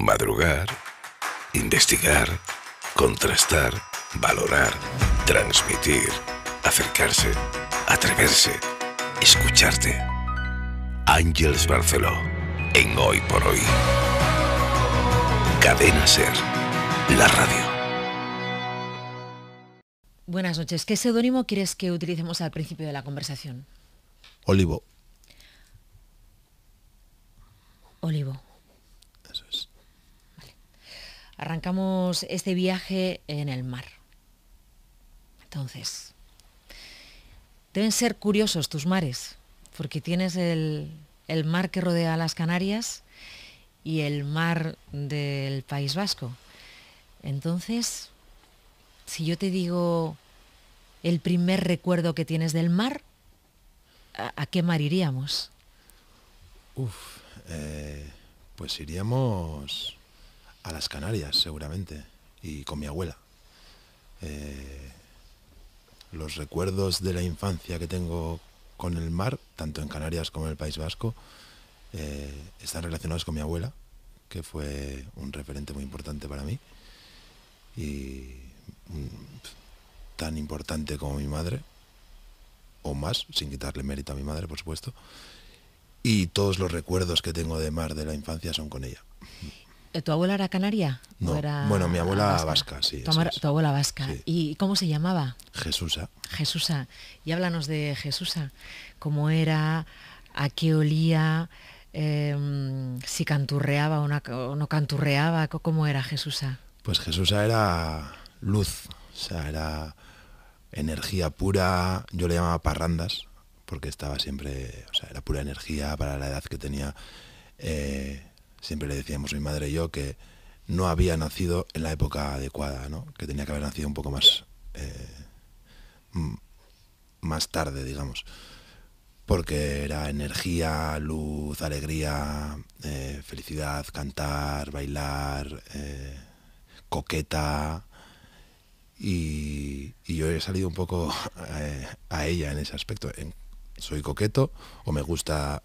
madrugar, investigar, contrastar, valorar, transmitir, acercarse, atreverse, escucharte. Ángels Barceló, en Hoy por Hoy. Cadena Ser, la radio. Buenas noches. ¿Qué seudónimo quieres que utilicemos al principio de la conversación? Olivo. Olivo. Arrancamos este viaje en el mar. Entonces, deben ser curiosos tus mares, porque tienes el, mar que rodea a las Canarias y el mar del País Vasco. Entonces, si yo te digo el primer recuerdo que tienes del mar, ¿a, qué mar iríamos? Uf, eh, pues iríamos a las Canarias, seguramente, y con mi abuela. Eh, los recuerdos de la infancia que tengo con el mar, tanto en Canarias como en el País Vasco, eh, están relacionados con mi abuela, que fue un referente muy importante para mí, y mm, tan importante como mi madre, o más, sin quitarle mérito a mi madre, por supuesto, y todos los recuerdos que tengo de mar de la infancia son con ella. Eh, ¿Tu abuela era canaria? No. Era bueno, mi abuela vasca, sí. Tu, abuela vasca. ¿Y cómo se llamaba? Jesusa. Jesusa. Y háblanos de Jesusa. ¿Cómo era? ¿A qué olía? Em, ¿Si canturreaba o no, canturreaba? ¿Cómo era Jesusa? Pues Jesusa era luz. O sea, era energía pura. Yo le llamaba parrandas porque estaba siempre, o sea, era pura energía para la edad que tenía. Eh, siempre le decíamos mi madre y yo que no había nacido en la época adecuada, que tenía que haber nacido un poco más, eh, más tarde, digamos, porque era energía, luz, alegría, eh, felicidad, cantar, bailar, eh, coqueta, y, yo he salido un poco a ella en ese aspecto. soy coqueto o me gusta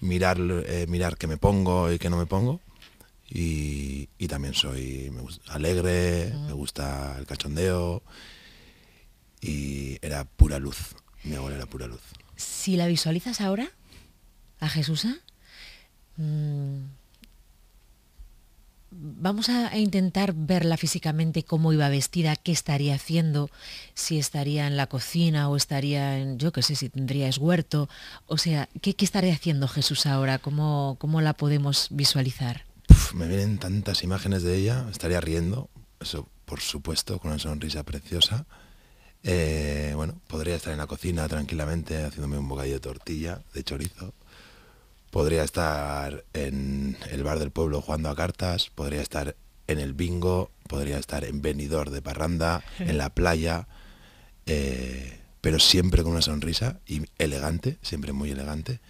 mirar, eh, mirar qué me pongo y qué no me pongo. Y, también soy alegre, me mm. gusta el cachondeo. Y era pura luz, mi abuela era pura luz. Si la visualizas ahora, a Jesús, mm, vamos a intentar verla físicamente, cómo iba vestida, qué estaría haciendo, si estaría en la cocina o estaría en, yo qué sé, si tendría huerto. O sea, ¿qué, qué estaría haciendo Jesús ahora? ¿Cómo, cómo la podemos visualizar? me vienen tantas imágenes de ella, estaría riendo, eso por supuesto, con una sonrisa preciosa. Eh, bueno, podría estar en la cocina tranquilamente haciéndome un bocadillo de tortilla, de chorizo, podría estar en el bar del pueblo jugando a cartas, podría estar en el bingo, podría estar en venidor de parranda, en la playa, eh, pero siempre con una sonrisa y elegante, siempre muy elegante.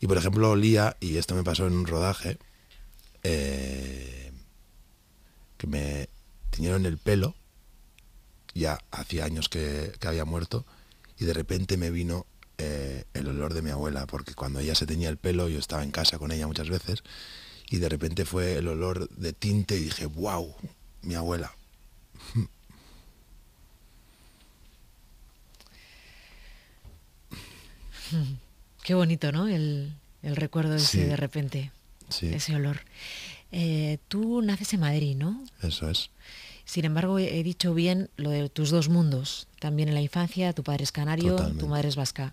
Y por ejemplo, olía, y esto me pasó en un rodaje, eh, que me tiñeron el pelo, ya hacía años que había muerto, y de repente me vino eh, el olor de mi abuela, porque cuando ella se tenía el pelo, yo estaba en casa con ella muchas veces, y de repente fue el olor de tinte y dije, wow, mi abuela. Qué bonito, ¿no? El, el recuerdo ese de repente, ese olor. Eh, tú naces en Madrid, ¿no? Eso es. Sin embargo, he dicho bien lo de tus dos mundos. También en la infancia, tu padre es canario, tu madre es vasca.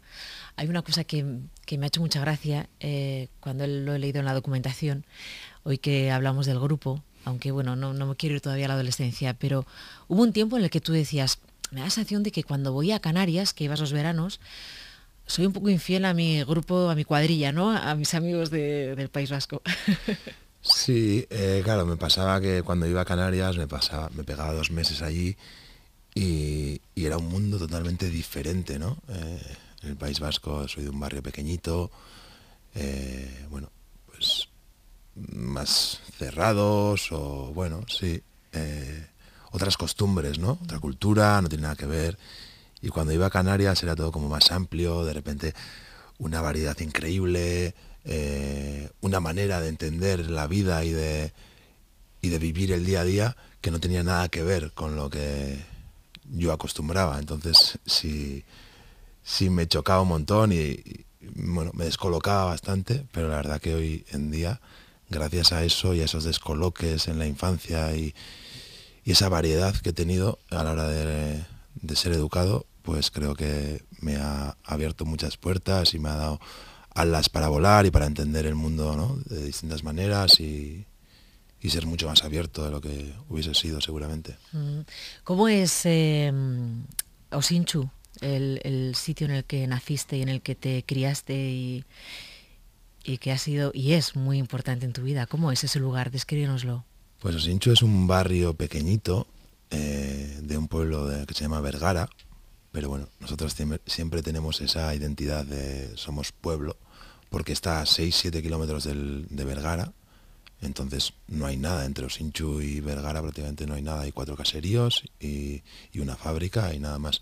Hay una cosa que, me ha hecho mucha gracia eh, cuando lo he leído en la documentación, hoy que hablamos del grupo, aunque bueno, no, me quiero ir todavía a la adolescencia, pero hubo un tiempo en el que tú decías, me da la sensación de que cuando voy a Canarias, que ibas los veranos, soy un poco infiel a mi grupo, a mi cuadrilla, ¿no? A mis amigos del País Vasco. Sí, eh, claro, me pasaba que cuando iba a Canarias me, pasaba, me pegaba dos meses allí y, era un mundo totalmente diferente, ¿no? Eh, en el País Vasco soy de un barrio pequeñito, eh, bueno, pues más cerrados o bueno, sí, otras costumbres, ¿no? Otra cultura, no tiene nada que ver. Y cuando iba a Canarias era todo como más amplio, de repente una variedad increíble, eh, una manera de entender la vida y de, y de vivir el día a día que no tenía nada que ver con lo que yo acostumbraba. Entonces sí, sí me chocaba un montón y, me descolocaba bastante, pero la verdad que hoy en día, gracias a eso y a esos descoloques en la infancia y, esa variedad que he tenido a la hora de, de ser educado, pues creo que me ha abierto muchas puertas y me ha dado alas para volar y para entender el mundo de distintas maneras y, ser mucho más abierto de lo que hubiese sido seguramente. Mm. ¿Cómo es em, Osinchu, el, sitio en el que naciste y en el que te criaste y, que ha sido y es muy importante en tu vida? ¿Cómo es ese lugar? Descríbenoslo. Pues Osinchu es un barrio pequeñito eh, de un pueblo que se llama Vergara, pero bueno, nosotros siempre tenemos esa identidad de somos pueblo, porque está a 6-7 kilómetros de Vergara, entonces no hay nada, entre Osinchu y Vergara prácticamente no hay nada, hay cuatro caseríos y, una fábrica y nada más.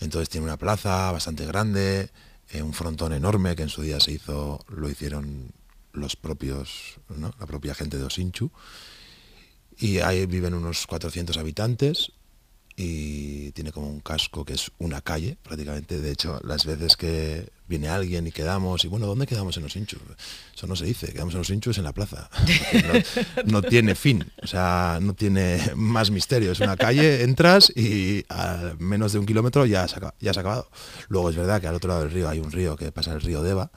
Entonces tiene una plaza bastante grande, eh, un frontón enorme que en su día se hizo, lo hicieron los propios, la propia gente de Osinchu. Y ahí viven unos 400 habitantes y tiene como un casco que es una calle prácticamente. De hecho, las veces que viene alguien y quedamos, y bueno, ¿dónde quedamos en los hinchos? Eso no se dice, quedamos en los hinchos en la plaza. No, tiene fin, o sea, no tiene más misterio. Es una calle, entras y a menos de un kilómetro ya se ya ha acabado. Luego es verdad que al otro lado del río hay un río que pasa el río Deva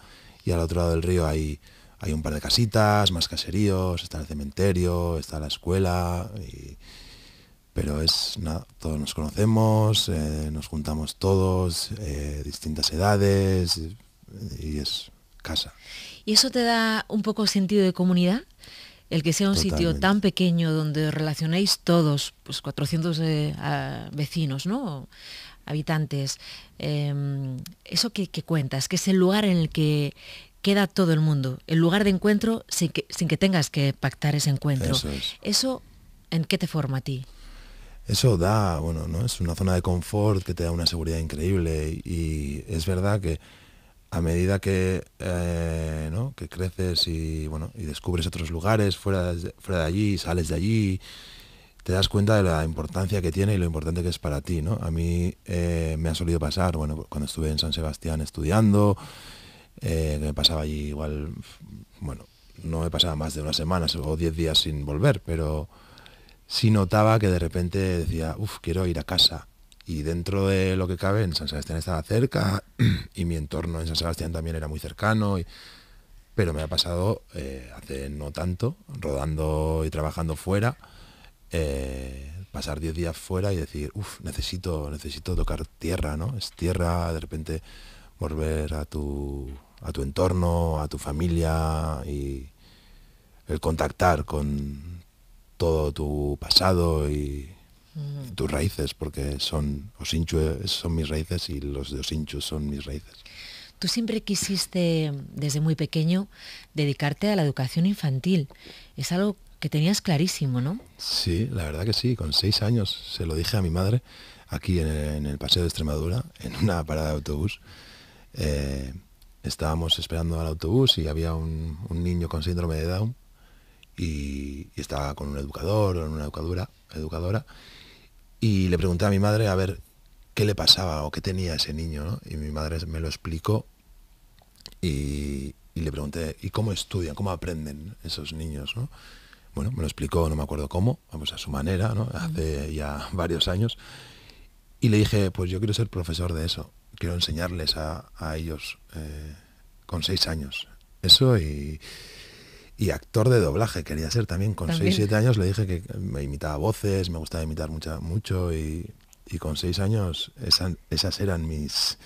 y al otro lado del río hay hay un par de casitas, más caseríos, está el cementerio, está la escuela y, pero es nada, todos nos conocemos, eh, nos juntamos todos, eh, distintas edades, y es casa. ¿Y eso te da un poco sentido de comunidad? El que sea un sitio tan pequeño donde relacionéis todos, pues 400 eh, vecinos, habitantes, em, eso que, cuentas, que es el lugar en el que queda todo el mundo, el lugar de encuentro sin que, tengas que pactar ese encuentro. eso ¿en qué te forma a ti? eso da, bueno, ¿no? Es una zona de confort que te da una seguridad increíble y, es verdad que a medida que, eh, ¿no? que creces y, bueno, y descubres otros lugares fuera de, allí, sales de allí, te das cuenta de la importancia que tiene y lo importante que es para ti, ¿no? A mí eh, me ha solido pasar, bueno, cuando estuve en San Sebastián estudiando, eh, me pasaba allí igual, bueno, no me pasaba más de una semana o diez días sin volver, pero sí notaba que de repente decía, uff, quiero ir a casa. Y dentro de lo que cabe, en San Sebastián estaba cerca y mi entorno en San Sebastián también era muy cercano. Pero me ha pasado eh, hace no tanto, rodando y trabajando fuera, eh, pasar 10 días fuera y decir, uff, necesito, necesito tocar tierra, ¿no? Es tierra, de repente volver a tu, a tu entorno, a tu familia y el contactar con todo tu pasado y, tus raíces, porque son Osinchu son mis raíces y los de hinchos son mis raíces. Tú siempre quisiste, desde muy pequeño, dedicarte a la educación infantil. Es algo que tenías clarísimo, ¿no? Sí, la verdad que sí. Con seis años se lo dije a mi madre aquí en el, Paseo de Extremadura, en una parada de autobús. Eh, estábamos esperando al autobús y había un, niño con síndrome de Down y, estaba con un educador o una educadora, educadora y le pregunté a mi madre a ver qué le pasaba o qué tenía ese niño, Y mi madre me lo explicó y, le pregunté, ¿y cómo estudian, cómo aprenden esos niños, ¿no? Bueno, me lo explicó, no me acuerdo cómo, vamos a su manera, Hace ya varios años. Y le dije, pues yo quiero ser profesor de eso, quiero enseñarles a, ellos eh, con seis años. Eso y y actor de doblaje. Quería ser también. Con 6, 7 años le dije que me imitaba voces, me gustaba imitar mucha, mucho y, con seis años esas eran mis,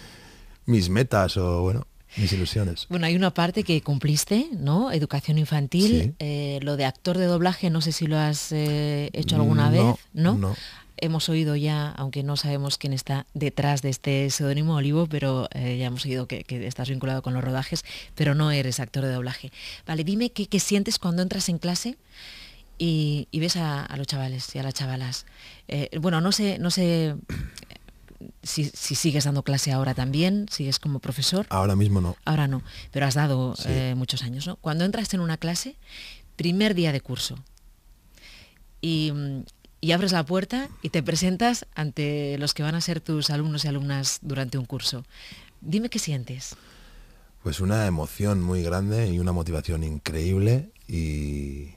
mis metas o bueno, mis ilusiones. Bueno, hay una parte que cumpliste, ¿no? Educación infantil, eh, lo de actor de doblaje, no sé si lo has eh, hecho alguna vez, ¿no? No hemos oído ya, aunque no sabemos quién está detrás de este seudónimo Olivo, pero eh, ya hemos oído que, estás vinculado con los rodajes, pero no eres actor de doblaje. Vale, dime qué, sientes cuando entras en clase y, ves a, los chavales y a las chavalas. Eh, bueno, no sé, no sé eh, si, sigues dando clase ahora también, sigues como profesor. Ahora mismo no. Ahora no, pero has dado muchos años, ¿no? Cuando entras en una clase, primer día de curso, y mm, y abres la puerta y te presentas ante los que van a ser tus alumnos y alumnas durante un curso. Dime qué sientes. Pues una emoción muy grande y una motivación increíble y,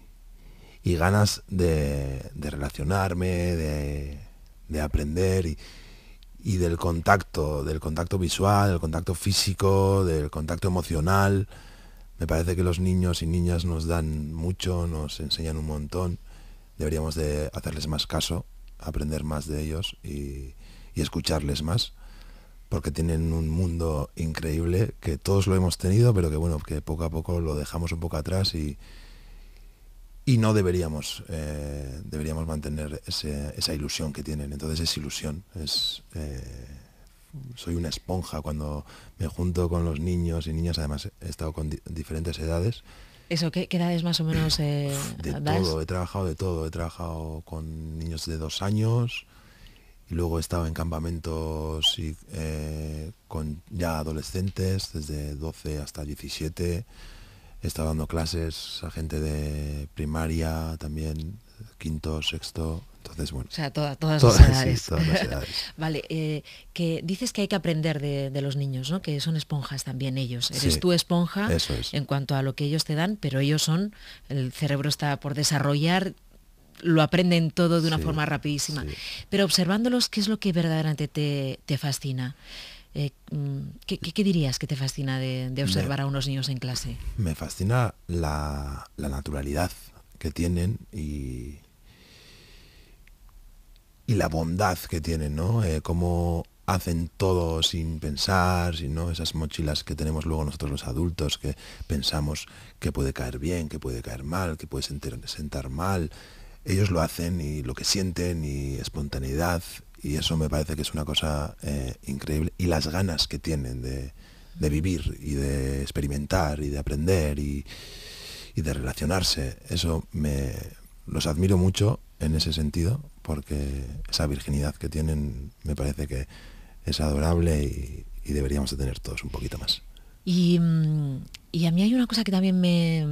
ganas de, relacionarme, de, aprender y, y del contacto, del contacto visual, del contacto físico, del contacto emocional. Me parece que los niños y niñas nos dan mucho, nos enseñan un montón deberíamos de hacerles más caso, aprender más de ellos y, escucharles más, porque tienen un mundo increíble que todos lo hemos tenido, pero que bueno, que poco a poco lo dejamos un poco atrás y, no deberíamos eh, deberíamos mantener esa ilusión que tienen entonces es ilusión es eh, soy una esponja cuando me junto con los niños y niñas además he estado con diferentes edades ¿Eso qué, edades más o menos? Eh, de todo, he trabajado de todo. He trabajado con niños de dos años y luego he estado en campamentos eh, con ya adolescentes, desde 12 hasta 17. He estado dando clases a gente de primaria también, quinto, sexto, entonces, bueno. O sea, todas, las edades. vale, eh, que dices que hay que aprender de, los niños, ¿no? Que son esponjas también ellos. Eres tu tú esponja en cuanto a lo que ellos te dan, pero ellos son, el cerebro está por desarrollar, lo aprenden todo de una forma rapidísima. Pero observándolos, ¿qué es lo que verdaderamente te, fascina? Eh, ¿qué, dirías que te fascina de, observar a unos niños en clase? Me fascina la naturalidad que tienen y y la bondad que tienen, ¿no? Eh, cómo hacen todo sin pensar, sino esas mochilas que tenemos luego nosotros los adultos, que pensamos que puede caer bien, que puede caer mal, que puede sentar mal. Ellos lo hacen y lo que sienten y espontaneidad y eso me parece que es una cosa eh, increíble y las ganas que tienen de, vivir y de experimentar y de aprender y, y de relacionarse, eso me los admiro mucho en ese sentido porque esa virginidad que tienen me parece que es adorable y, deberíamos de tener todos un poquito más. Mm, y, a mí hay una cosa que también me,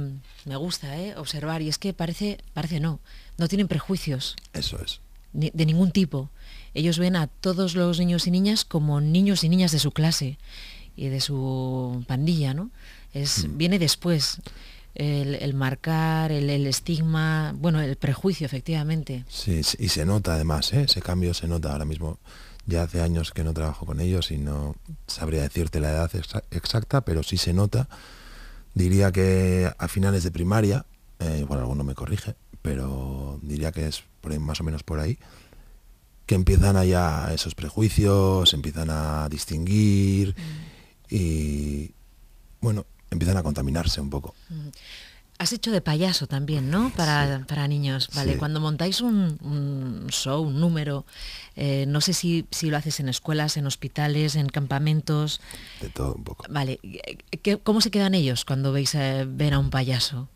gusta ¿eh? observar y es que parece, parece no, no tienen prejuicios. Eso es. de ningún tipo. Ellos ven a todos los niños y niñas como niños y niñas de su clase y de su pandilla, ¿no? Es, hmm. Viene después el, marcar, el, estigma, bueno, el prejuicio, efectivamente. Sí, y se nota además, ¿eh? ese cambio se nota ahora mismo. Ya hace años que no trabajo con ellos y no sabría decirte la edad exacta, pero sí se nota. Diría que a finales de primaria, bueno, eh, alguno me corrige, pero diría que es por más o menos por ahí, que empiezan allá esos prejuicios, empiezan a distinguir mm. y bueno, empiezan a contaminarse un poco. Mm. Has hecho de payaso también, ¿no? Para, niños, ¿vale? Cuando montáis un, show, un número, eh, no sé si, si, lo haces en escuelas, en hospitales, en campamentos. De todo un poco. Vale, ¿cómo se quedan ellos cuando veis ver eh, ver a un payaso?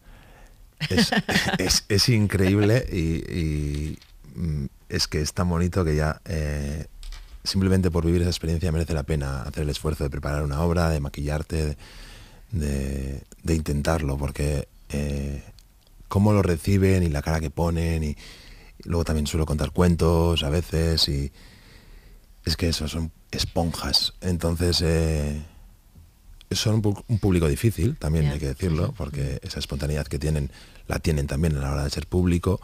Es, increíble y, mm, es que es tan bonito que ya... Eh, simplemente por vivir esa experiencia merece la pena hacer el esfuerzo de preparar una obra, de maquillarte, de, intentarlo, porque eh, cómo lo reciben y la cara que ponen, y, luego también suelo contar cuentos a veces, y es que eso, son esponjas. Entonces, eh, son un, público difícil, también hay que decirlo, porque esa espontaneidad que tienen, la tienen también a la hora de ser público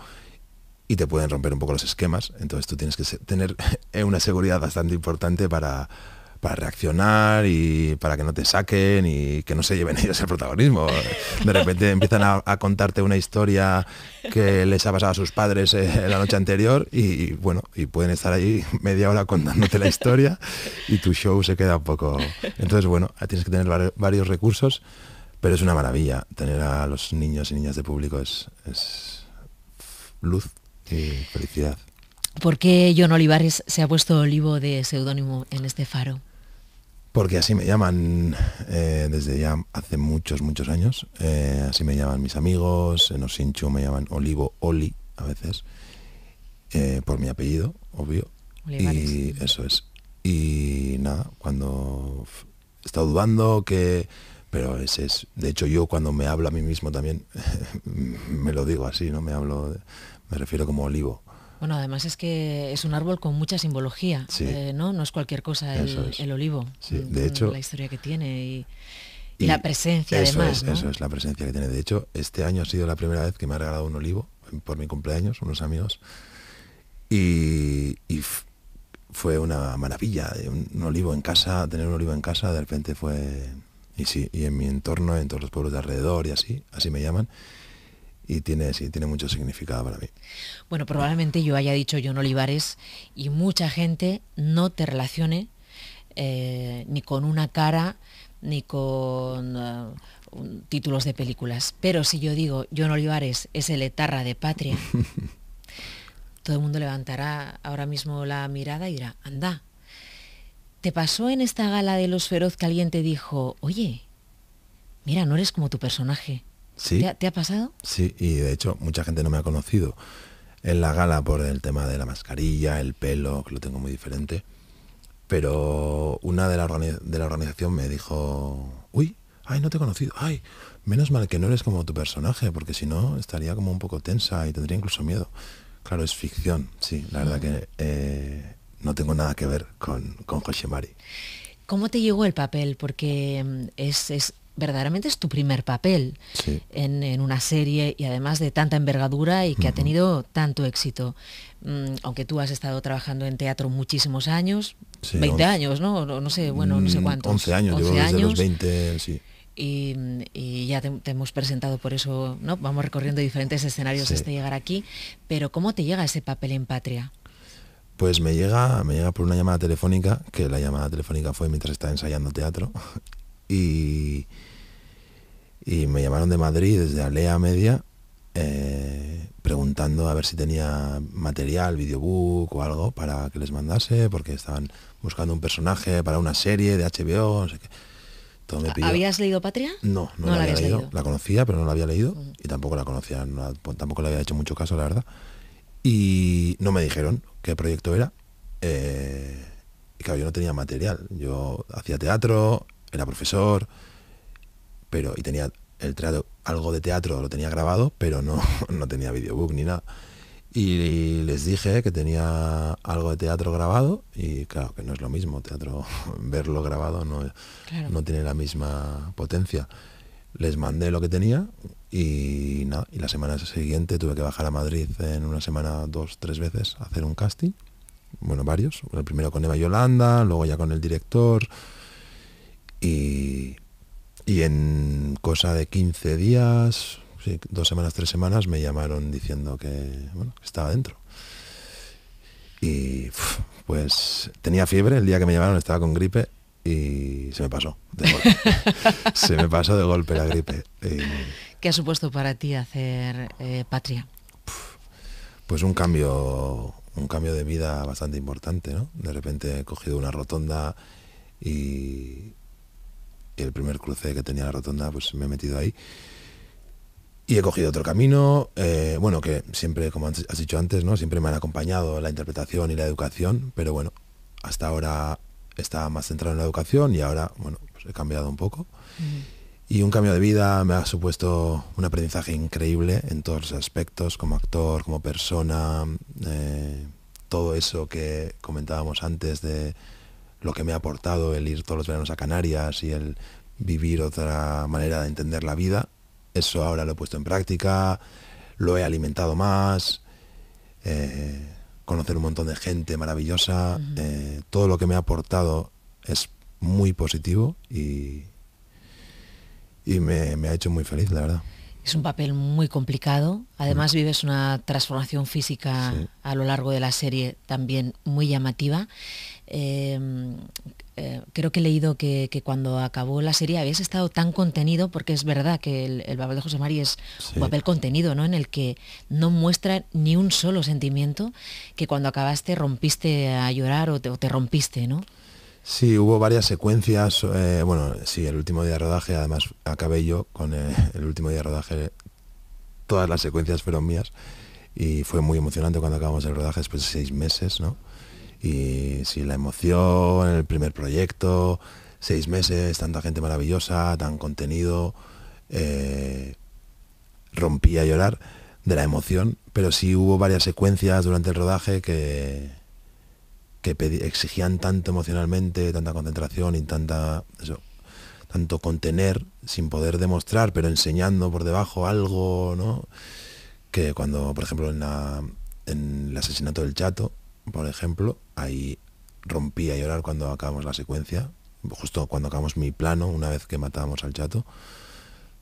y te pueden romper un poco los esquemas, entonces tú tienes que tener una seguridad bastante importante para, para reaccionar y para que no te saquen y que no se lleven ellos el protagonismo. De repente empiezan a, contarte una historia que les ha pasado a sus padres eh, la noche anterior y, bueno, y pueden estar ahí media hora contándote la historia y tu show se queda un poco... Entonces, bueno, tienes que tener varios recursos, pero es una maravilla. Tener a los niños y niñas de público es luz y felicidad. ¿Por qué John Olivares se ha puesto olivo de seudónimo en este faro? Porque así me llaman eh, desde ya hace muchos, muchos años. Eh, así me llaman mis amigos, en Osinchu me llaman Olivo Oli a veces, eh, por mi apellido, obvio. Olivares. Y eso es. Y nada, cuando he estado dudando que... Pero ese es... De hecho yo cuando me hablo a mí mismo también, me lo digo así, ¿no? Me hablo... me refiero como Olivo bueno, además es que es un árbol con mucha simbología, eh, ¿no? No es cualquier cosa el, olivo, de hecho, la historia que tiene y, la presencia eso Es, Eso es la presencia que tiene. De hecho, este año ha sido la primera vez que me ha regalado un olivo por mi cumpleaños, unos amigos, y, fue una maravilla, eh, un, un, olivo en casa, tener un olivo en casa, de repente fue... Y sí, y en mi entorno, en todos los pueblos de alrededor y así, así me llaman, y tiene, sí, tiene mucho significado para mí. Bueno, probablemente yo haya dicho John Olivares y mucha gente no te relacione eh, ni con una cara ni con eh, títulos de películas. Pero si yo digo John Olivares es el etarra de patria, todo el mundo levantará ahora mismo la mirada y dirá, anda, ¿te pasó en esta gala de Los Feroz que alguien te dijo, oye, mira, no eres como tu personaje? Sí. ¿Te ha, pasado? Sí, y de hecho mucha gente no me ha conocido en la gala por el tema de la mascarilla, el pelo, que lo tengo muy diferente. Pero una de la, de la organización me dijo, uy, ay, no te he conocido, ay, menos mal que no eres como tu personaje, porque si no estaría como un poco tensa y tendría incluso miedo. Claro, es ficción, sí, la verdad que eh, no tengo nada que ver con, con José Mari. ¿Cómo te llegó el papel? Porque mm, es, es verdaderamente es tu primer papel en, una serie y además de tanta envergadura y que ha tenido tanto éxito. Mm, aunque tú has estado trabajando en teatro muchísimos años, 20 años, ¿no? ¿no? sé, bueno, no sé mm, cuántos. 11 años, 11 Desde los 20, sí. Y, mm, ya te, hemos presentado por eso, ¿no? Vamos recorriendo diferentes escenarios hasta llegar aquí, pero ¿cómo te llega ese papel en Patria? Pues me llega, me llega por una llamada telefónica, que la llamada telefónica fue mientras estaba ensayando teatro, y, me llamaron de Madrid desde Alea Media eh, preguntando a ver si tenía material, videobook o algo para que les mandase, porque estaban buscando un personaje para una serie de HBO, no sé qué. Todo me ¿Habías leído Patria? No, no, la, había leído. La conocía, pero no la había leído y tampoco la conocía, pues, tampoco le había hecho mucho caso, la verdad. Y no me dijeron qué proyecto era. Eh, y claro, yo no tenía material. Yo hacía teatro, era profesor, pero, y tenía el teatro, algo de teatro lo tenía grabado, pero no, no tenía videobook ni nada. Y les dije que tenía algo de teatro grabado y claro que no es lo mismo, teatro verlo grabado no, no tiene la misma potencia. Les mandé lo que tenía y nada, y la semana siguiente tuve que bajar a Madrid en una semana dos, tres veces a hacer un casting. Bueno, varios. El primero con Eva Yolanda, luego ya con el director, y, en cosa de 15 días, dos semanas, tres semanas, me llamaron diciendo que, estaba dentro. Y pues tenía fiebre el día que me llamaron, estaba con gripe y se me pasó de golpe. se me pasó de golpe la gripe. ¿Qué ha supuesto para ti hacer eh, patria? Pues un cambio, un cambio de vida bastante importante, ¿no? De repente he cogido una rotonda y el primer cruce que tenía la rotonda, pues me he metido ahí. Y he cogido otro camino, eh, bueno, que siempre, como has dicho antes, ¿no? Siempre me han acompañado la interpretación y la educación, pero bueno, hasta ahora estaba más centrado en la educación y ahora, bueno, pues he cambiado un poco. Y un cambio de vida me ha supuesto un aprendizaje increíble en todos los aspectos, como actor, como persona, eh, todo eso que comentábamos antes de lo que me ha aportado el ir todos los veranos a Canarias y el vivir otra manera de entender la vida, eso ahora lo he puesto en práctica, lo he alimentado más, eh, conocer un montón de gente maravillosa, eh, todo lo que me ha aportado es muy positivo y, y me, ha hecho muy feliz, la verdad. Es un papel muy complicado, además vives una transformación física a lo largo de la serie también muy llamativa. Em, eh, creo que he leído que, cuando acabó la serie habías estado tan contenido, porque es verdad que el, papel de José María es un papel contenido, ¿no? En el que no muestra ni un solo sentimiento, que cuando acabaste rompiste a llorar o te, rompiste, ¿no? Sí, hubo varias secuencias. Eh, bueno, sí, el último día de rodaje, además acabé yo con eh, el último día de rodaje. Todas las secuencias fueron mías y fue muy emocionante cuando acabamos el rodaje después de seis meses, ¿no? Y si la emoción, el primer proyecto, seis meses, tanta gente maravillosa, tan contenido, eh, rompía a llorar de la emoción, pero sí hubo varias secuencias durante el rodaje que, que exigían tanto emocionalmente, tanta concentración y tanta tanto contener sin poder demostrar, pero enseñando por debajo algo, ¿no? Que cuando, por ejemplo, en, la, en el asesinato del chato, por ejemplo, ahí rompí a llorar cuando acabamos la secuencia, justo cuando acabamos mi plano, una vez que matábamos al chato,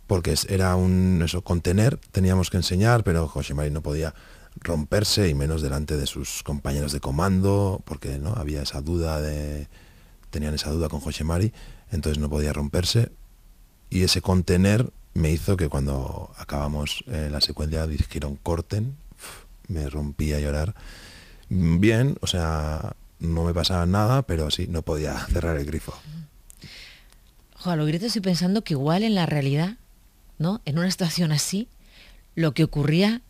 porque era un eso, contener, teníamos que enseñar, pero María no podía romperse y menos delante de sus compañeros de comando, porque no había esa duda de tenían esa duda con Mari, entonces no podía romperse y ese contener me hizo que cuando acabamos eh, la secuencia dijeron corten, me rompí a llorar bien, o sea, no me pasaba nada, pero sí, no podía cerrar el grifo. Juan lo grito estoy pensando que igual en la realidad, ¿no? En una situación así, lo que ocurría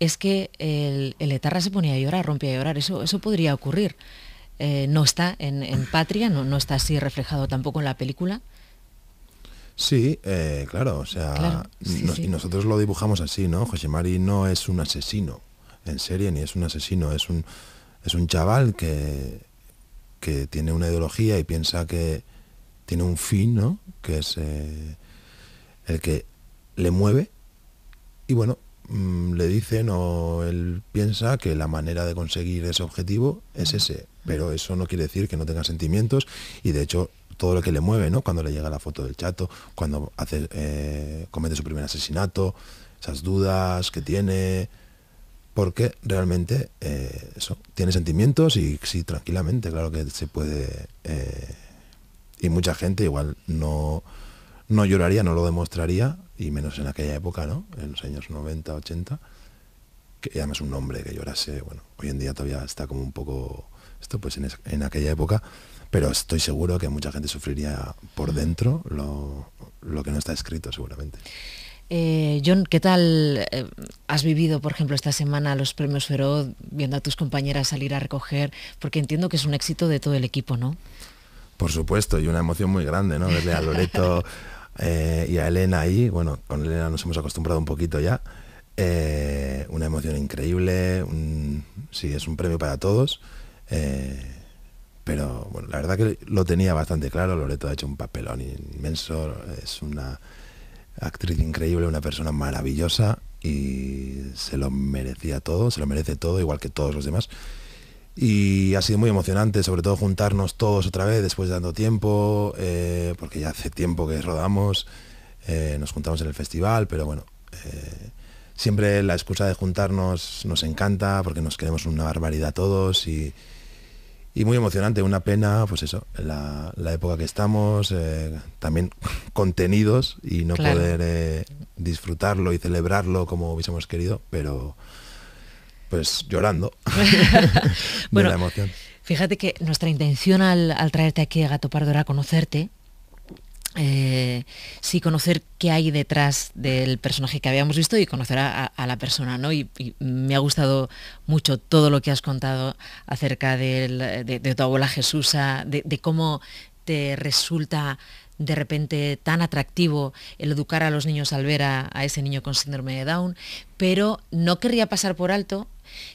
es que el, el etarra se ponía a llorar, rompía a llorar, eso, eso podría ocurrir. Eh, no está en, Patria, no, no, está así reflejado tampoco en la película. Sí, eh, claro, o sea, Y nosotros lo dibujamos así, ¿no? José Mari no es un asesino, en serio ni es un asesino, es un, es un chaval que, que tiene una ideología y piensa que tiene un fin, ¿no? Que es eh, el que le mueve y bueno, mm, le dicen o él piensa que la manera de conseguir ese objetivo es ese, pero eso no quiere decir que no tenga sentimientos y de hecho todo lo que le mueve, ¿no? Cuando le llega la foto del chato, cuando hace, eh, comete su primer asesinato, esas dudas que tiene, porque realmente eh, eso tiene sentimientos y sí, tranquilamente, claro que se puede. Eh, y mucha gente igual no, no lloraría, no lo demostraría, y menos en aquella época, En los años 90, 80, que ya es un hombre que llorase, bueno, hoy en día todavía está como un poco esto, pues en, aquella época, pero estoy seguro que mucha gente sufriría por mm. dentro lo, lo que no está escrito seguramente. Eh, John, ¿qué tal eh, has vivido, por ejemplo, esta semana los premios Feroz, viendo a tus compañeras salir a recoger? Porque entiendo que es un éxito de todo el equipo, ¿no? Por supuesto, y una emoción muy grande, ¿no? Verle a Loreto eh, y a Elena ahí, bueno, con Elena nos hemos acostumbrado un poquito ya. una emoción increíble, sí, es un premio para todos. pero bueno, la verdad que lo tenía bastante claro, Loreto ha hecho un papelón inmenso, es una actriz increíble, una persona maravillosa y se lo merecía todo, se lo merece todo, igual que todos los demás. Y ha sido muy emocionante, sobre todo juntarnos todos otra vez después de tanto tiempo, eh, porque ya hace tiempo que rodamos, eh, nos juntamos en el festival, pero bueno, eh, siempre la excusa de juntarnos nos encanta porque nos queremos una barbaridad todos y, y muy emocionante, una pena, pues eso, la, época que estamos, eh, también contenidos y no poder eh, disfrutarlo y celebrarlo como hubiésemos querido, pero pues llorando emoción. Fíjate que nuestra intención al, al traerte aquí a Gato Pardo era conocerte, eh, sí conocer qué hay detrás del personaje que habíamos visto y conocer a, la persona, ¿no? Y, me ha gustado mucho todo lo que has contado acerca de, tu abuela Jesusa, de, cómo te resulta de repente tan atractivo el educar a los niños al ver a, ese niño con síndrome de Down, pero no querría pasar por alto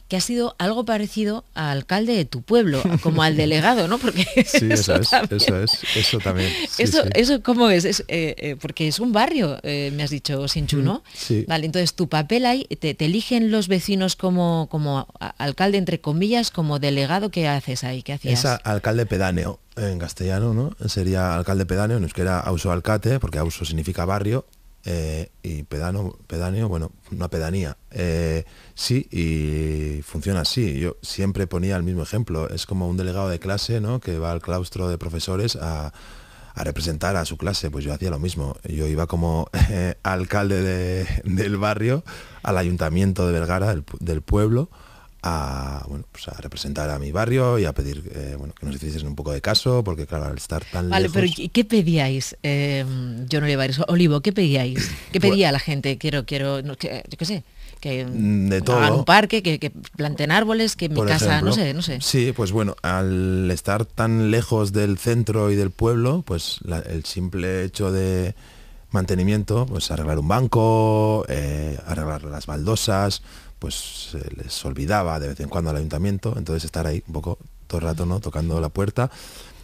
que ha sido algo parecido al alcalde de tu pueblo, como al delegado, ¿no? Porque sí, eso, es, eso es, eso también. eso, cómo es, eh, eh, porque es un barrio, eh, me has dicho, Sinchu, ¿no? Sí. Vale, entonces tu papel ahí, te, eligen los vecinos como, como alcalde, entre comillas, como delegado, ¿qué haces ahí? ¿Qué hacías? Es alcalde pedáneo, en castellano, ¿no? Sería alcalde pedáneo, en es auso alcate, porque auso significa barrio, eh, y pedano, pedanio bueno, una pedanía. Eh, sí, y funciona así. Yo siempre ponía el mismo ejemplo. Es como un delegado de clase, Que va al claustro de profesores a, representar a su clase. Pues yo hacía lo mismo. Yo iba como eh, alcalde del barrio, al ayuntamiento de Vergara, del pueblo, a, bueno, pues a representar a mi barrio y a pedir eh, bueno, que nos hiciesen un poco de caso, porque claro, al estar tan Vale, lejos... pero ¿qué pedíais? Eh, yo no le a eso. Olivo, ¿qué pedíais? ¿Qué pues pedía la gente? Quiero, quiero, no, yo qué sé que mm, de todo. un parque, que, que, planten árboles, que mi casa, no sé, no sé. Sí, pues bueno, al estar tan lejos del centro y del pueblo, pues la, el simple hecho de mantenimiento, pues arreglar un banco, eh, arreglar las baldosas, pues se les olvidaba de vez en cuando al ayuntamiento, entonces estar ahí un poco todo el rato, ¿no? Tocando la puerta.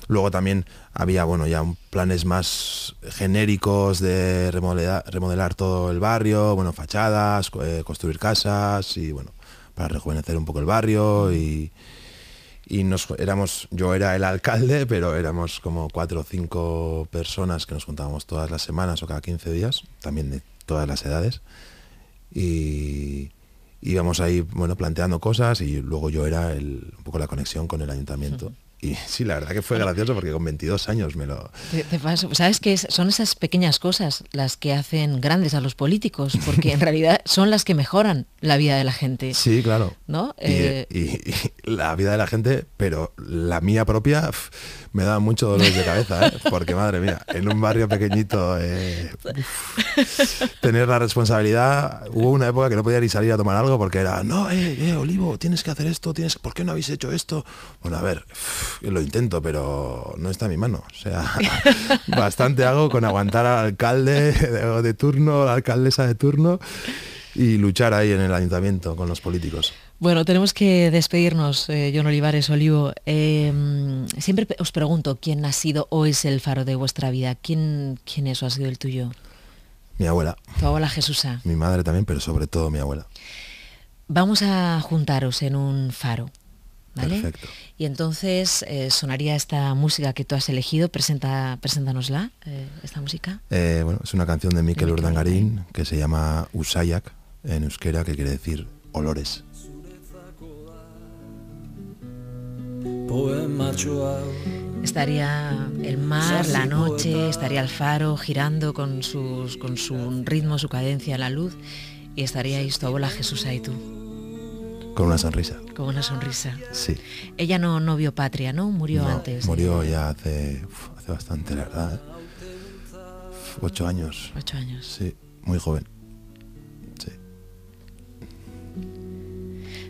Luego también había, bueno, ya planes más genéricos de remodelar, remodelar todo el barrio, bueno, fachadas, eh, construir casas y, bueno, para rejuvenecer un poco el barrio y, y nos éramos yo era el alcalde pero éramos como cuatro o cinco personas que nos juntábamos todas las semanas o cada 15 días también de todas las edades y, íbamos ahí bueno planteando cosas y luego yo era el, un poco la conexión con el ayuntamiento. Y sí, la verdad que fue gracioso porque con 22 años me lo... Sabes que son esas pequeñas cosas las que hacen grandes a los políticos, porque en realidad son las que mejoran la vida de la gente. Sí, claro. ¿No? Y, eh, la vida de la gente, pero la mía propia me da mucho dolor de cabeza, ¿eh? porque madre mía, en un barrio pequeñito eh, tener la responsabilidad, hubo una época que no podía ni salir a tomar algo porque era, no, eh, Olivo, tienes que hacer esto, tienes, ¿por qué no habéis hecho esto? Bueno, a ver lo intento, pero no está en mi mano. O sea, bastante hago con aguantar al alcalde de, turno, la alcaldesa de turno y luchar ahí en el ayuntamiento con los políticos. Bueno, tenemos que despedirnos, eh, John Olivares Olivo. Em, siempre os pregunto quién ha sido o es el faro de vuestra vida. ¿Quién, quién es o ha sido el tuyo? Mi abuela. Tu abuela Jesusa. Mi madre también, pero sobre todo mi abuela. Vamos a juntaros en un faro, y entonces eh, sonaría esta música que tú has elegido, Presenta, preséntanosla, eh, esta música. Eh, bueno, es una canción de Miquel Urdangarín que se llama Usayak en euskera, que quiere decir olores. Estaría el mar, la noche, estaría el faro girando con, sus, con su ritmo, su cadencia, la luz, y estaría tu abuela Jesús ahí tú. Con una sonrisa. Con una sonrisa. Sí. Ella no, vio patria, ¿no? Murió antes. Murió ya hace, bastante, la verdad. ¿eh? ocho años. Ocho años. Sí, muy joven.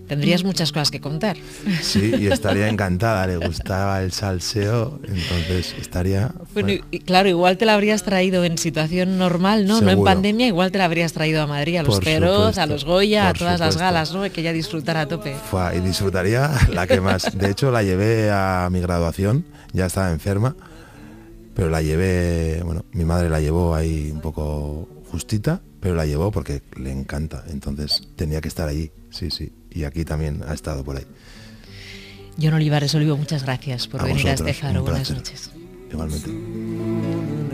Tendrías muchas cosas que contar. Sí, y estaría encantada, le gustaba el salseo, entonces estaría... Bueno, Y, claro, igual te la habrías traído en situación normal, ¿no? No en pandemia, igual te la habrías traído a Madrid, a los Peros, a los Goya, a todas las galas, ¿no? Que ella disfrutara a tope. Fue y disfrutaría la que más. De hecho, la llevé a mi graduación, ya estaba enferma, pero la llevé, bueno, mi madre la llevó ahí un poco justita, pero la llevó porque le encanta, entonces tenía que estar allí, sí, sí y aquí también ha estado por ahí. John Olivares Olivo, muchas gracias por venir a este faro. Buenas noches. Igualmente.